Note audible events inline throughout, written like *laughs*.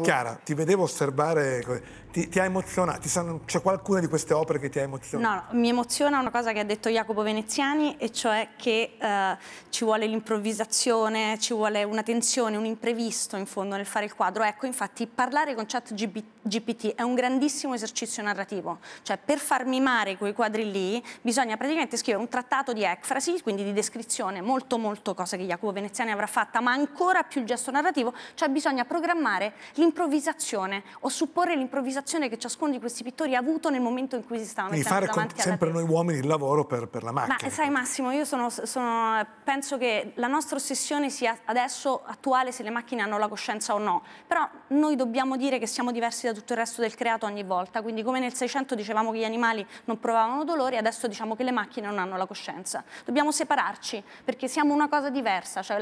Chiara, ti vedevo osservare ti, ti, ha emozionato? C'è qualcuna di queste opere che ti ha emozionato? No, no, mi emoziona una cosa che ha detto Jacopo Veneziani, e cioè che eh, ci vuole l'improvvisazione, ci vuole una tensione, un imprevisto in fondo nel fare il quadro. Ecco, infatti, parlare con Chat GPT è un grandissimo esercizio narrativo. Cioè, per far mimare quei quadri lì, bisogna praticamente scrivere un trattato di ecfrasi, quindi di descrizione, molto, molto cosa che Jacopo Veneziani avrà fatta, ma ancora più il gesto narrativo, cioè bisogna programmare l'improvvisazione o supporre l'improvvisazione sensazione che ciascuno di questi pittori ha avuto nel momento in cui si stavano mettendo fare davanti con, sempre noi uomini il lavoro per, per la macchina. Ma sai ecco. Massimo, io sono, sono, penso che la nostra ossessione sia adesso attuale se le macchine hanno la coscienza o no, però noi dobbiamo dire che siamo diversi da tutto il resto del creato ogni volta, quindi come nel 600 dicevamo che gli animali non provavano dolore, adesso diciamo che le macchine non hanno la coscienza. Dobbiamo separarci perché siamo una cosa diversa, cioè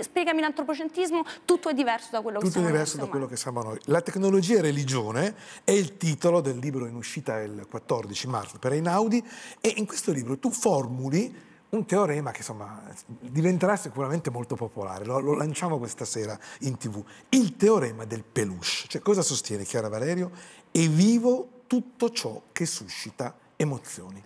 spiegami l'antropocentrismo, tutto è diverso da quello tutto che siamo. Tutto è diverso da quello che siamo noi. La tecnologia è religione è il titolo del libro in uscita il 14 marzo per Einaudi e in questo libro tu formuli un teorema che insomma diventerà sicuramente molto popolare, lo, lo, lanciamo questa sera in tv, il teorema del peluche, cioè cosa sostiene Chiara Valerio? È vivo tutto ciò che suscita emozioni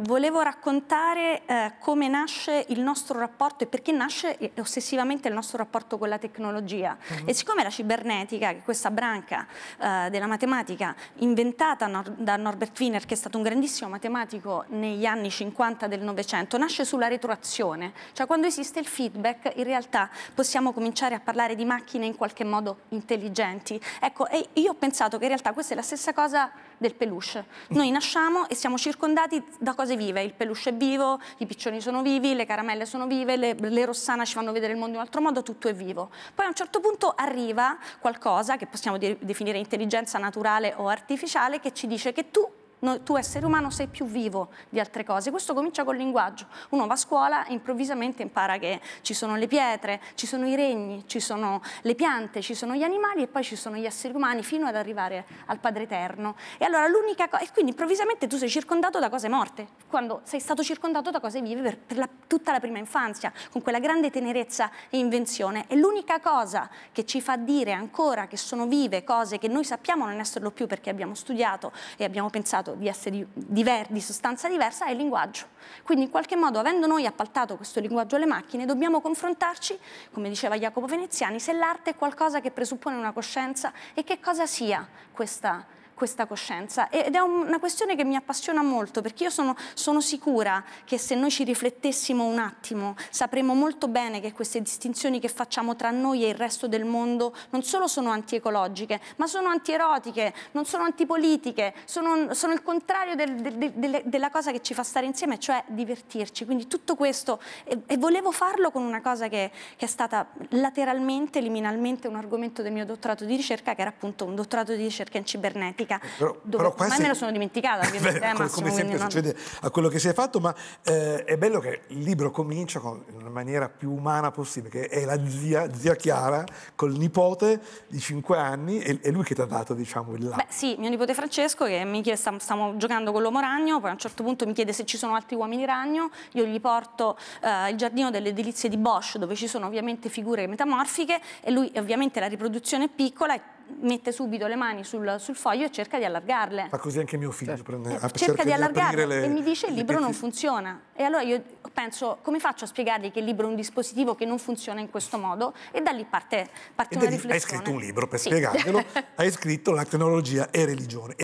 volevo raccontare eh, come nasce il nostro rapporto e perché nasce eh, ossessivamente il nostro rapporto con la tecnologia. Uh mhm. -huh. E siccome la cibernetica, che è questa branca eh, della matematica inventata nor da Norbert Wiener, che è stato un grandissimo matematico negli anni 50 del Novecento, nasce sulla retroazione, cioè quando esiste il feedback in realtà possiamo cominciare a parlare di macchine in qualche modo intelligenti. Ecco, e io ho pensato che in realtà questa è la stessa cosa del peluche. Noi nasciamo e siamo circondati da cose cose vive, il peluche è vivo, i piccioni sono vivi, le caramelle sono vive, le, le rossana ci fanno vedere il mondo in un altro modo, tutto è vivo. Poi a un certo punto arriva qualcosa che possiamo de definire intelligenza naturale o artificiale che ci dice che tu no, tu essere umano sei più vivo di altre cose. Questo comincia col linguaggio. Uno va a scuola e improvvisamente impara che ci sono le pietre, ci sono i regni, ci sono le piante, ci sono gli animali e poi ci sono gli esseri umani fino ad arrivare al Padre Eterno. E allora l'unica cosa... E quindi improvvisamente tu sei circondato da cose morte, quando sei stato circondato da cose vive per, per la, tutta la prima infanzia, con quella grande tenerezza e invenzione. E l'unica cosa che ci fa dire ancora che sono vive cose che noi sappiamo non esserlo più perché abbiamo studiato e abbiamo pensato di, essere diver, di sostanza diversa è il linguaggio. Quindi in qualche modo, avendo noi appaltato questo linguaggio alle macchine, dobbiamo confrontarci, come diceva Jacopo Veneziani, se l'arte è qualcosa che presuppone una coscienza e che cosa sia questa coscienza questa coscienza ed è una questione che mi appassiona molto perché io sono, sono sicura che se noi ci riflettessimo un attimo sapremmo molto bene che queste distinzioni che facciamo tra noi e il resto del mondo non solo sono antiecologiche ma sono antierotiche, non sono antipolitiche, sono, sono il contrario del, del, del, della cosa che ci fa stare insieme, cioè divertirci. Quindi tutto questo e, e volevo farlo con una cosa che, che è stata lateralmente, liminalmente un argomento del mio dottorato di ricerca che era appunto un dottorato di ricerca in cibernetica politica, eh, però, dove però ormai quasi... me la sono dimenticata. Beh, *laughs* eh, come sempre non... succede a quello che si è fatto, ma eh, è bello che il libro comincia con, in maniera più umana possibile, che è la zia, zia Chiara col nipote di 5 anni, e, è lui che ti ha dato diciamo, il là. Beh sì, mio nipote Francesco che mi chiede, stiamo, stiamo giocando con l'uomo ragno, poi a un certo punto mi chiede se ci sono altri uomini ragno, io gli porto eh, il giardino delle edilizie di Bosch dove ci sono ovviamente figure metamorfiche e lui ovviamente la riproduzione è piccola e mette subito le mani sul, sul, foglio e cerca di allargarle. Fa così anche mio figlio. Certo. Prende, eh, cerca, cerca, di allargarle le, e mi dice il libro non funziona. E allora io penso, come faccio a spiegargli che il libro è un dispositivo che non funziona in questo modo? E da lì parte, parte una riflessione. Hai scritto un libro per sì. spiegarglielo, *laughs* hai scritto La tecnologia e religione.